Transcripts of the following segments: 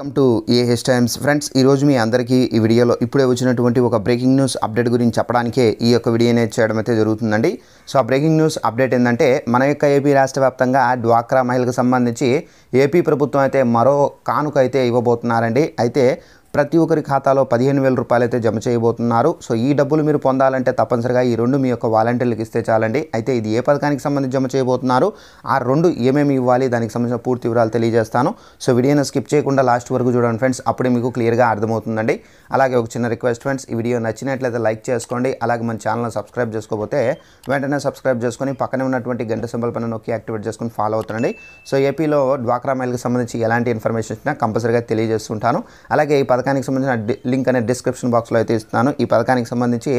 welcome to A H times friends ఈరోజు మీ అందరికీ ఈ వీడియోలో ఇప్పుడే వచ్చినటువంటి ఒక బ్రేకింగ్ న్యూస్ అప్డేట్ గురించి చెప్పడానికే ఈ యొక్క వీడియోనే చేయడం అయితే జరుగుతుందండి సో ఆ బ్రేకింగ్ న్యూస్ అప్డేట్ ఏంటంటే మన యొక్క ఏపీ రాష్ట్ర వ్యాప్తంగా డ్వాక్రా మహిళలకు సంబంధించి ఏపీ ప్రభుత్వం అయితే మరో కానుక అయితే ఇవ్వబోతున్నారండి అయితే ప్రతి ఒక్కరి ఖాతాలో పదిహేను వేల రూపాయలు అయితే జమ చేయబోతున్నారు సో ఈ డబ్బులు మీరు పొందాలంటే తప్పనిసరిగా ఈ రెండు మీ యొక్క వాలంటీర్లకు ఇస్తే చాలండి అయితే ఇది ఏ పథకానికి సంబంధించి జమ చేయబోతున్నారు ఆ రెండు ఏమేమి ఇవ్వాలి దానికి సంబంధించిన పూర్తి వివరాలు తెలియజేస్తాను సో వీడియోని స్కిప్ చేయకుండా లాస్ట్ వరకు చూడండి ఫ్రెండ్స్ అప్పుడే మీకు క్లియర్గా అర్థమవుతుందండి అలాగే ఒక చిన్న రిక్వెస్ట్ ఫ్రెండ్స్ ఈ వీడియో నచ్చినట్లయితే లైక్ చేసుకోండి అలాగే మన ఛానల్ సబ్స్క్రైబ్ చేసుకోకపోతే వెంటనే సబ్స్క్రైబ్ చేసుకొని పక్కనే ఉన్నటువంటి గంట సింబల్ పైన నొక్కి యాక్టివేట్ చేసుకుని ఫాలో అవుతుండండి సో ఏపీలో డ్వాక్రా మైల్కి సంబంధించి ఎలాంటి ఇన్ఫర్మేషన్ ఇచ్చినా కంపల్సరీగా తెలియజేస్తుంటాను అలాగే ఈ పథకానికి సంబంధించిన లింక్ అనేది డిస్క్రిప్షన్ బాక్స్లో అయితే ఇస్తాను ఈ పథకానికి సంబంధించి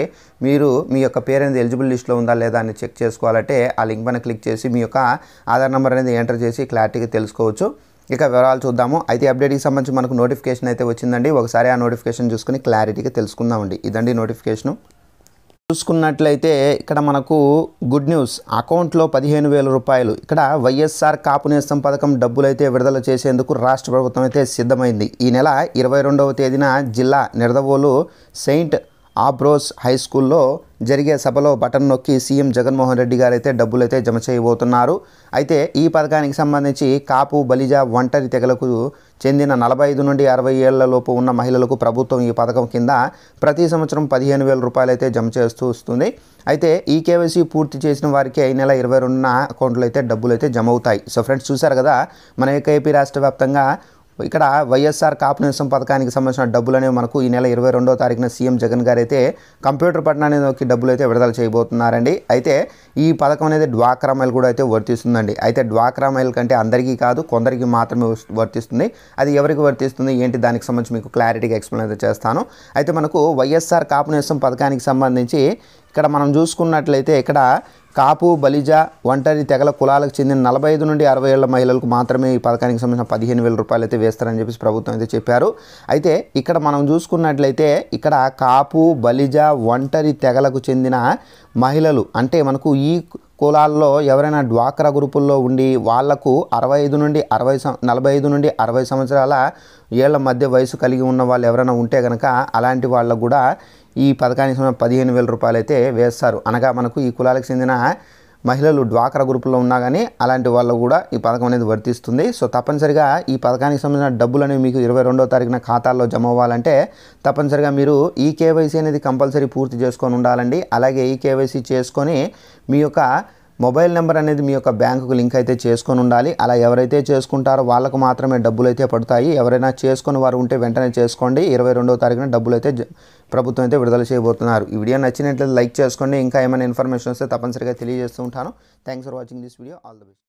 మీరు మీ యొక్క పేరు అనేది ఎలిజిబుల్ లిస్ట్లో ఉందా లేదా అని చెక్ చేసుకోవాలంటే ఆ లింక్ పైన క్లిక్ చేసి మీ యొక్క ఆధార్ నెంబర్ అనేది ఎంటర్ చేసి క్లారిటీగా తెలుసుకోవచ్చు ఇక వివరాలు చూద్దాము అయితే అప్డేట్కి సంబంధించి మనకు నోటిఫికేషన్ అయితే వచ్చిందండి ఒకసారి ఆ నోటిఫికేషన్ చూసుకుని క్లారిటీగా తెలుసుకుందామండి ఇదండి నోటిఫికేషను చూసుకున్నట్లయితే ఇక్కడ మనకు గుడ్ న్యూస్ అకౌంట్లో పదిహేను వేల రూపాయలు ఇక్కడ వైఎస్ఆర్ కాపునేస్తం పథకం డబ్బులైతే విడుదల చేసేందుకు రాష్ట్ర ప్రభుత్వం అయితే సిద్ధమైంది ఈ నెల ఇరవై రెండవ తేదీన జిల్లా నిరదవోలు సెయింట్ ఆబ్రోస్ హై స్కూల్లో జరిగే సభలో బటన్ నొక్కి సీఎం జగన్మోహన్ రెడ్డి గారైతే డబ్బులైతే జమ చేయబోతున్నారు అయితే ఈ పథకానికి సంబంధించి కాపు బలిజ ఒంటరి తెగలకు చెందిన నలభై ఐదు నుండి అరవై ఏళ్లలోపు ఉన్న మహిళలకు ప్రభుత్వం ఈ పథకం కింద ప్రతి సంవత్సరం పదిహేను వేల రూపాయలు అయితే జమ చేస్తూ వస్తుంది అయితే ఈ కేవైసీ పూర్తి చేసిన వారికి ఈ నెల ఇరవై రెండున అకౌంట్లో అయితే డబ్బులు అయితే జమ అవుతాయి సో ఫ్రెండ్స్ చూశారు కదా మన ఏకైపీ రాష్ట్ర వ్యాప్తంగా ఇక్కడ వైఎస్ఆర్ కాపు పథకానికి సంబంధించిన డబ్బులు అనేవి మనకు ఈ నెల ఇరవై రెండో తారీఖున సీఎం జగన్ గారు అయితే కంప్యూటర్ పట్టణానికి డబ్బులు అయితే విడుదల చేయబోతున్నారండి అయితే ఈ పథకం అనేది డ్వాక్రా మైల్ కూడా అయితే వర్తిస్తుందండి అయితే డ్వాక్రా మైల్ కంటే అందరికీ కాదు కొందరికి మాత్రమే వర్తిస్తుంది అది ఎవరికి వర్తిస్తుంది ఏంటి దానికి సంబంధించి మీకు క్లారిటీగా ఎక్స్ప్లెయిన్ అయితే చేస్తాను అయితే మనకు వైఎస్ఆర్ కాపు పథకానికి సంబంధించి ఇక్కడ మనం చూసుకున్నట్లయితే ఇక్కడ కాపు బలిజ ఒంటరి తెగల కులాలకు చెందిన నలభై ఐదు నుండి అరవై ఏళ్ల మహిళలకు మాత్రమే ఈ పథకానికి సంబంధించిన పదిహేను వేల రూపాయలు అయితే వేస్తారని చెప్పేసి ప్రభుత్వం అయితే చెప్పారు అయితే ఇక్కడ మనం చూసుకున్నట్లయితే ఇక్కడ కాపు బలిజ ఒంటరి తెగలకు చెందిన మహిళలు అంటే మనకు ఈ కులాల్లో ఎవరైనా డ్వాక్రా గ్రూపుల్లో ఉండి వాళ్లకు అరవై ఐదు నుండి అరవై నలభై ఐదు నుండి అరవై సంవత్సరాల ఏళ్ల మధ్య వయసు కలిగి ఉన్న వాళ్ళు ఎవరైనా ఉంటే కనుక అలాంటి వాళ్ళకు కూడా ఈ పథకానికి పదిహేను వేల రూపాయలు అయితే వేస్తారు అనగా మనకు ఈ కులాలకు చెందిన మహిళలు డ్వాక్రా గ్రూపుల్లో ఉన్నా కానీ అలాంటి వాళ్ళు కూడా ఈ పథకం అనేది వర్తిస్తుంది సో తప్పనిసరిగా ఈ పథకానికి సంబంధించిన డబ్బులు అనేవి మీకు ఇరవై రెండవ తారీఖున ఖాతాల్లో జమ అవ్వాలంటే తప్పనిసరిగా మీరు ఈ కేవైసీ అనేది కంపల్సరీ పూర్తి చేసుకొని ఉండాలండి అలాగే ఈ కేవైసీ చేసుకొని మీ యొక్క మొబైల్ నెంబర్ అనేది మీ యొక్క బ్యాంకుకు లింక్ అయితే చేసుకొని ఉండాలి అలా ఎవరైతే చేసుకుంటారో వాళ్ళకు మాత్రమే డబ్బులు అయితే పడతాయి ఎవరైనా చేసుకుని వారు ఉంటే వెంటనే చేసుకోండి ఇరవై రెండవ తారీఖున డబ్బులు అయితే ప్రభుత్వం అయితే విడుదల చేయబోతున్నారు ఈ వీడియో నచ్చినట్లయితే లైక్ చేసుకోండి ఇంకా ఏమైనా ఇన్ఫర్మేషన్ వస్తే తప్పనిసరిగా తెలియజేస్తూ ఉంటాను thanks for watching this video all the best